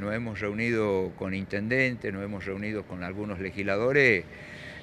Nos hemos reunido con intendentes, nos hemos reunido con algunos legisladores,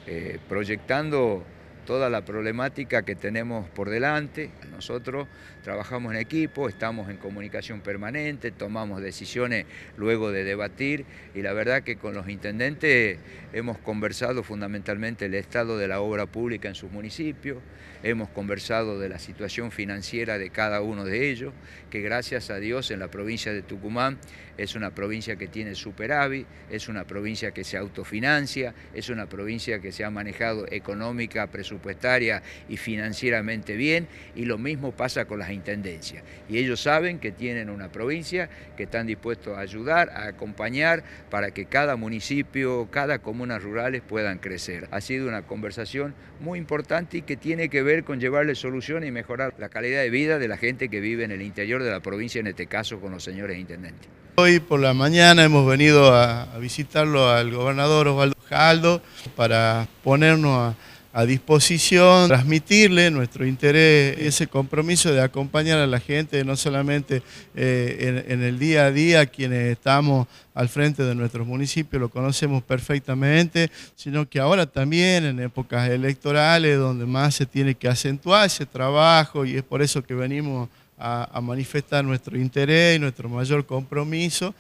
eh, proyectando toda la problemática que tenemos por delante. Nosotros trabajamos en equipo, estamos en comunicación permanente, tomamos decisiones luego de debatir y la verdad que con los intendentes hemos conversado fundamentalmente el estado de la obra pública en sus municipios, hemos conversado de la situación financiera de cada uno de ellos, que gracias a Dios en la provincia de Tucumán es una provincia que tiene superávit, es una provincia que se autofinancia, es una provincia que se ha manejado económica, presupuestaria, presupuestaria y financieramente bien, y lo mismo pasa con las intendencias. Y ellos saben que tienen una provincia, que están dispuestos a ayudar, a acompañar, para que cada municipio, cada comunas rurales puedan crecer. Ha sido una conversación muy importante y que tiene que ver con llevarle soluciones y mejorar la calidad de vida de la gente que vive en el interior de la provincia, en este caso con los señores intendentes. Hoy por la mañana hemos venido a, visitarlo al gobernador Osvaldo Jaldo para ponernos a a disposición, transmitirle nuestro interés, ese compromiso de acompañar a la gente, no solamente eh, en, el día a día, quienes estamos al frente de nuestros municipios, lo conocemos perfectamente, sino que ahora también en épocas electorales, donde más se tiene que acentuar ese trabajo y es por eso que venimos a, a manifestar nuestro interés y nuestro mayor compromiso